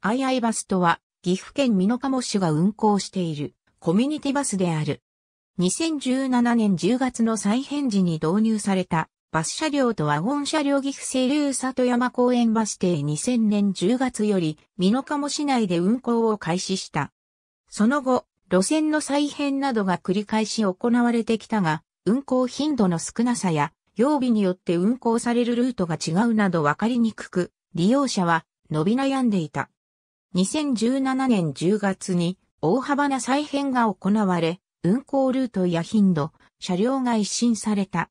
アイアイバスとは、岐阜県美濃加茂市が運行しているコミュニティバスである。2017年10月の再編時に導入されたバス車両とワゴン車両岐阜清流里山公園バス停2000年10月より美濃加茂市内で運行を開始した。その後、路線の再編などが繰り返し行われてきたが、運行頻度の少なさや、曜日によって運行されるルートが違うなど分かりにくく、利用者は伸び悩んでいた。2017年10月に大幅な再編が行われ、運行ルートや頻度、車両が一新された。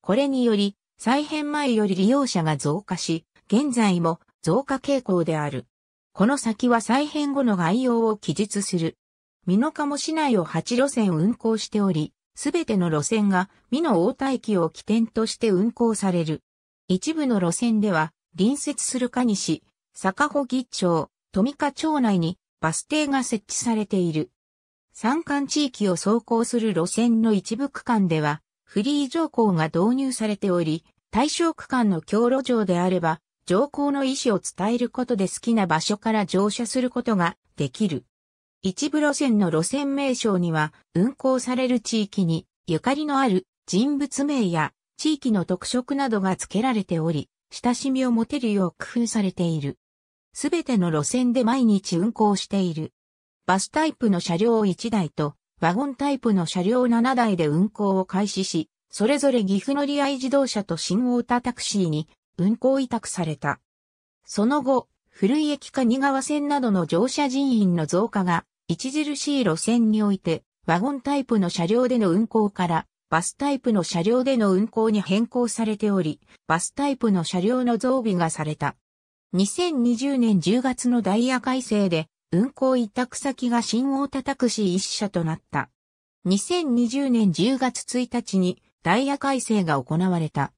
これにより、再編前より利用者が増加し、現在も増加傾向である。この先は再編後の概要を記述する。美濃茂市内を8路線運行しており、すべての路線が美濃大田駅を起点として運行される。一部の路線では、隣接する蟹市、坂穂木町、富加町内にバス停が設置されている。山間地域を走行する路線の一部区間では、フリー乗降が導入されており、対象区間の強路上であれば、乗降の意思を伝えることで好きな場所から乗車することができる。一部路線の路線名称には、運行される地域にゆかりのある人物名や地域の特色などが付けられており、親しみを持てるよう工夫されている。すべての路線で毎日運行している。バスタイプの車両1台と、ワゴンタイプの車両7台で運行を開始し、それぞれ岐阜乗り合い自動車と新大田タクシーに運行委託された。その後、古井駅か新川線などの乗車人員の増加が著しい路線において、ワゴンタイプの車両での運行からバスタイプの車両での運行に変更されており、バスタイプの車両の増備がされた。2020年10月のダイヤ改正で、運行委託先が新大田タクシー1社となった。2020年10月1日にダイヤ改正が行われた。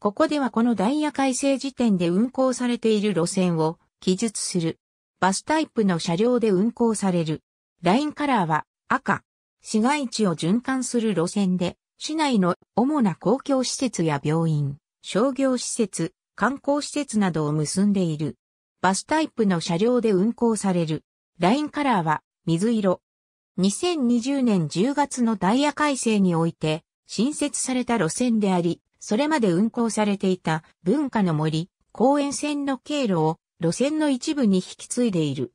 ここではこのダイヤ改正時点で運行されている路線を記述する。バスタイプの車両で運行される。ラインカラーは赤。市街地を循環する路線で、市内の主な公共施設や病院、商業施設、観光施設などを結んでいる。バスタイプの車両で運行される。ラインカラーは水色。2020年10月のダイヤ改正において新設された路線であり、それまで運行されていた文化の森、公園線の経路を路線の一部に引き継いでいる。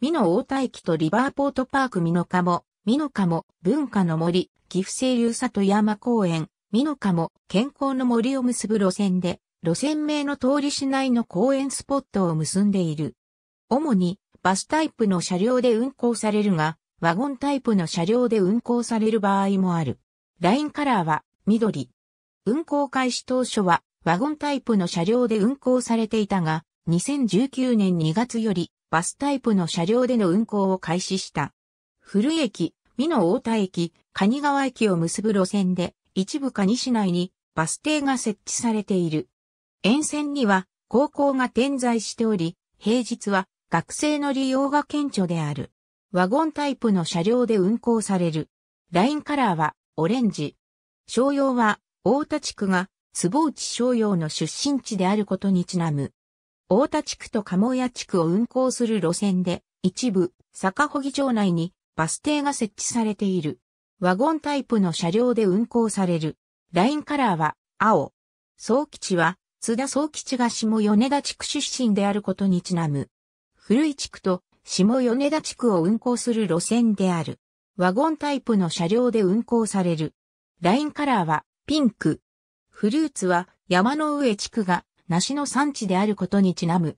美濃大田駅とリバーポートパーク美濃鴨、美濃鴨、文化の森、岐阜清流里山公園、美濃鴨、健康の森を結ぶ路線で、路線名の通り市内の公園スポットを結んでいる。主にバスタイプの車両で運行されるが、ワゴンタイプの車両で運行される場合もある。ラインカラーは緑。運行開始当初はワゴンタイプの車両で運行されていたが、2019年2月よりバスタイプの車両での運行を開始した。古駅、美濃大田駅、蟹川駅を結ぶ路線で、一部蟹市内にバス停が設置されている。沿線には高校が点在しており、平日は学生の利用が顕著である。ワゴンタイプの車両で運行される。ラインカラーはオレンジ。商用は大田地区が坪内商用の出身地であることにちなむ。大田地区と鴨屋地区を運行する路線で、一部、坂穂町内にバス停が設置されている。ワゴンタイプの車両で運行される。ラインカラーは青。総基地は津田総吉が下米田地区出身であることにちなむ。古い地区と下米田地区を運行する路線である。ワゴンタイプの車両で運行される。ラインカラーはピンク。フルーツは山の上地区が梨の産地であることにちなむ。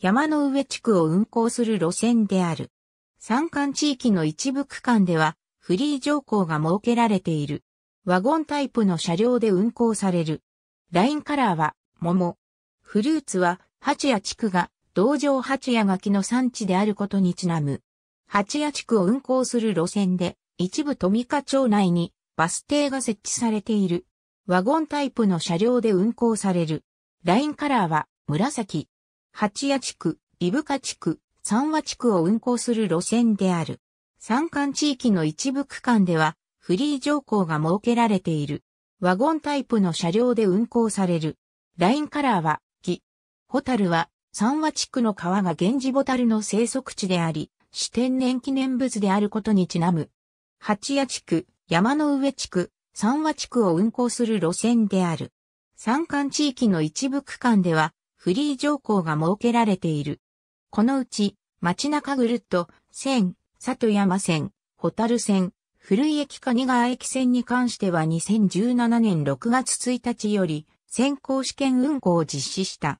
山の上地区を運行する路線である。山間地域の一部区間ではフリー乗降が設けられている。ワゴンタイプの車両で運行される。ラインカラーは、桃。フルーツは、八谷地区が、道場八谷垣の産地であることにちなむ。八谷地区を運行する路線で、一部富加町内に、バス停が設置されている。ワゴンタイプの車両で運行される。ラインカラーは、紫。八谷地区、伊深地区、三和地区を運行する路線である。山間地域の一部区間では、フリー乗降が設けられている。ワゴンタイプの車両で運行される。ラインカラーは、木。ホタルは、三和地区の川が源氏ボタルの生息地であり、四天然記念物であることにちなむ。八谷地区、山の上地区、三和地区を運行する路線である。山間地域の一部区間では、フリー乗降が設けられている。このうち、街中ぐるっと、線、里山線、ホタル線、古井駅蟹川駅線に関しては2017年6月1日より先行試験運行を実施した。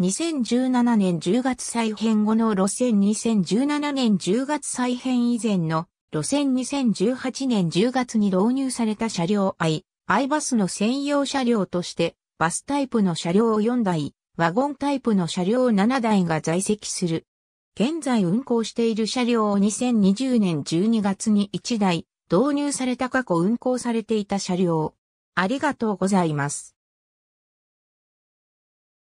2017年10月再編後の路線2017年10月再編以前の路線2018年10月に導入された車両 I、I バスの専用車両としてバスタイプの車両4台、ワゴンタイプの車両7台が在籍する。現在運行している車両を2020年12月に1台、導入された過去運行されていた車両。ありがとうございます。